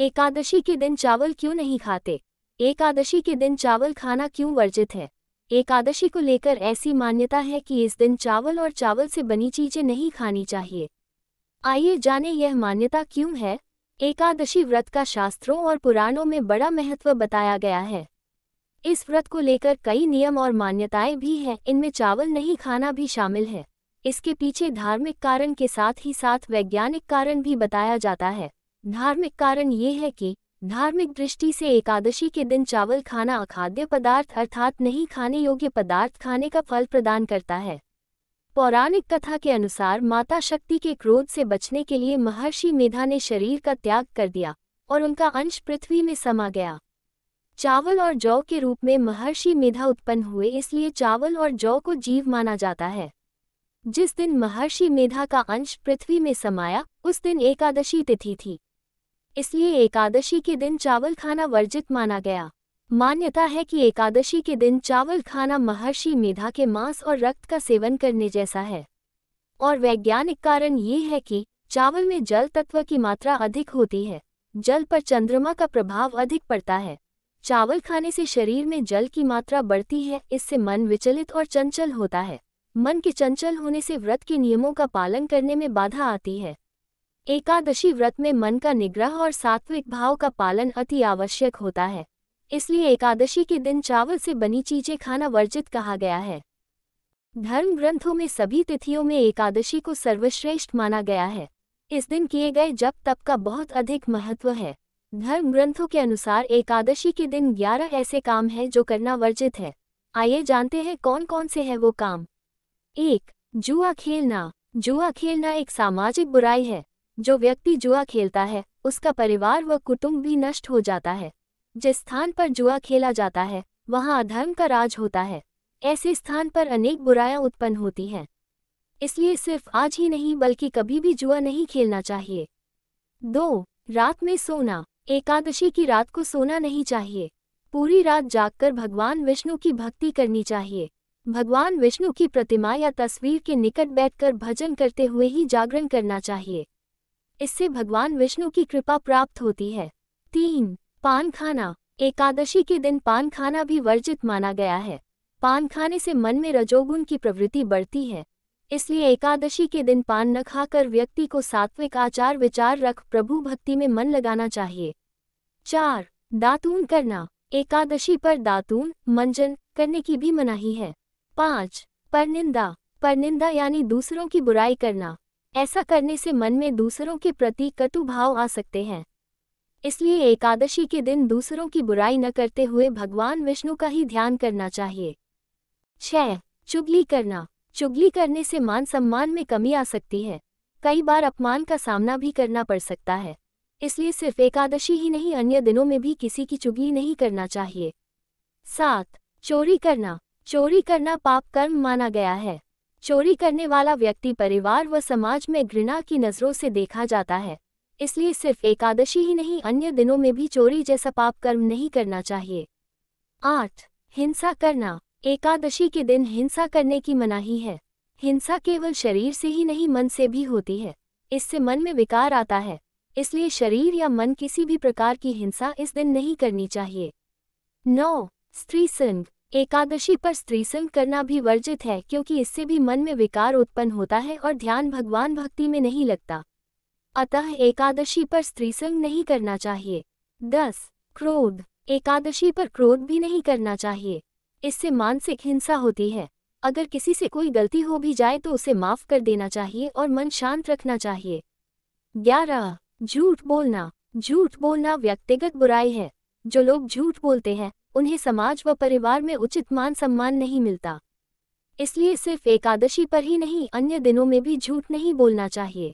एकादशी के दिन चावल क्यों नहीं खाते एकादशी के दिन चावल खाना क्यों वर्जित है एकादशी को लेकर ऐसी मान्यता है कि इस दिन चावल और चावल से बनी चीजें नहीं खानी चाहिए आइए जाने यह मान्यता क्यों है एकादशी व्रत का शास्त्रों और पुराणों में बड़ा महत्व बताया गया है इस व्रत को लेकर कई नियम और मान्यताएं भी हैं इनमें चावल नहीं खाना भी शामिल है इसके पीछे धार्मिक कारण के साथ ही साथ वैज्ञानिक कारण भी बताया जाता है धार्मिक कारण ये है कि धार्मिक दृष्टि से एकादशी के दिन चावल खाना अखाद्य पदार्थ अर्थात नहीं खाने योग्य पदार्थ खाने का फल प्रदान करता है पौराणिक कथा के अनुसार माता शक्ति के क्रोध से बचने के लिए महर्षि मेधा ने शरीर का त्याग कर दिया और उनका अंश पृथ्वी में समा गया चावल और जौ के रूप में महर्षि मेधा उत्पन्न हुए इसलिए चावल और जौ को जीव माना जाता है जिस दिन महर्षि मेधा का अंश पृथ्वी में समाया उस दिन एकादशी तिथि थी इसलिए एकादशी के दिन चावल खाना वर्जित माना गया मान्यता है कि एकादशी के दिन चावल खाना महर्षि मेधा के मांस और रक्त का सेवन करने जैसा है और वैज्ञानिक कारण ये है कि चावल में जल तत्व की मात्रा अधिक होती है जल पर चंद्रमा का प्रभाव अधिक पड़ता है चावल खाने से शरीर में जल की मात्रा बढ़ती है इससे मन विचलित और चंचल होता है मन के चंचल होने से व्रत के नियमों का पालन करने में बाधा आती है एकादशी व्रत में मन का निग्रह और सात्विक भाव का पालन अति आवश्यक होता है इसलिए एकादशी के दिन चावल से बनी चीजें खाना वर्जित कहा गया है धर्म ग्रंथों में सभी तिथियों में एकादशी को सर्वश्रेष्ठ माना गया है इस दिन किए गए जप तप का बहुत अधिक महत्व है धर्म ग्रंथों के अनुसार एकादशी के दिन ग्यारह ऐसे काम हैं जो करना वर्जित है आइए जानते हैं कौन कौन से हैं वो काम एक जुआ खेलना जुआ खेलना एक सामाजिक बुराई है जो व्यक्ति जुआ खेलता है उसका परिवार व कुटुंब भी नष्ट हो जाता है जिस स्थान पर जुआ खेला जाता है वहाँ अधर्म का राज होता है ऐसे स्थान पर अनेक बुरायाँ उत्पन्न होती हैं इसलिए सिर्फ आज ही नहीं बल्कि कभी भी जुआ नहीं खेलना चाहिए दो रात में सोना एकादशी की रात को सोना नहीं चाहिए पूरी रात जागकर भगवान विष्णु की भक्ति करनी चाहिए भगवान विष्णु की प्रतिमा या तस्वीर के निकट बैठकर भजन करते हुए ही जागरण करना चाहिए इससे भगवान विष्णु की कृपा प्राप्त होती है तीन पान खाना एकादशी के दिन पान खाना भी वर्जित माना गया है पान खाने से मन में रजोगुण की प्रवृत्ति बढ़ती है इसलिए एकादशी के दिन पान न खाकर व्यक्ति को सात्विक आचार विचार रख प्रभु भक्ति में मन लगाना चाहिए चार दातून करना एकादशी पर दातून मंजन करने की भी मनाही है पाँच परनिंदा परनिंदा यानी दूसरों की बुराई करना ऐसा करने से मन में दूसरों के प्रति कटु भाव आ सकते हैं इसलिए एकादशी के दिन दूसरों की बुराई न करते हुए भगवान विष्णु का ही ध्यान करना चाहिए छह चुगली करना चुगली करने से मान सम्मान में कमी आ सकती है कई बार अपमान का सामना भी करना पड़ सकता है इसलिए सिर्फ एकादशी ही नहीं अन्य दिनों में भी किसी की चुगली नहीं करना चाहिए सात चोरी करना चोरी करना पाप कर्म माना गया है चोरी करने वाला व्यक्ति परिवार व समाज में घृणा की नज़रों से देखा जाता है इसलिए सिर्फ एकादशी ही नहीं अन्य दिनों में भी चोरी जैसा पाप कर्म नहीं करना चाहिए आठ हिंसा करना एकादशी के दिन हिंसा करने की मनाही है हिंसा केवल शरीर से ही नहीं मन से भी होती है इससे मन में विकार आता है इसलिए शरीर या मन किसी भी प्रकार की हिंसा इस दिन नहीं करनी चाहिए नौ स्त्री संघ एकादशी पर स्त्रीसंग करना भी वर्जित है क्योंकि इससे भी मन में विकार उत्पन्न होता है और ध्यान भगवान भक्ति में नहीं लगता अतः एकादशी पर स्त्रीसंग नहीं करना चाहिए दस क्रोध एकादशी पर क्रोध भी नहीं करना चाहिए इससे मानसिक हिंसा होती है अगर किसी से कोई गलती हो भी जाए तो उसे माफ कर देना चाहिए और मन शांत रखना चाहिए ग्यारह झूठ बोलना झूठ बोलना व्यक्तिगत बुराई है जो लोग झूठ बोलते हैं उन्हें समाज व परिवार में उचित मान सम्मान नहीं मिलता इसलिए सिर्फ एकादशी पर ही नहीं अन्य दिनों में भी झूठ नहीं बोलना चाहिए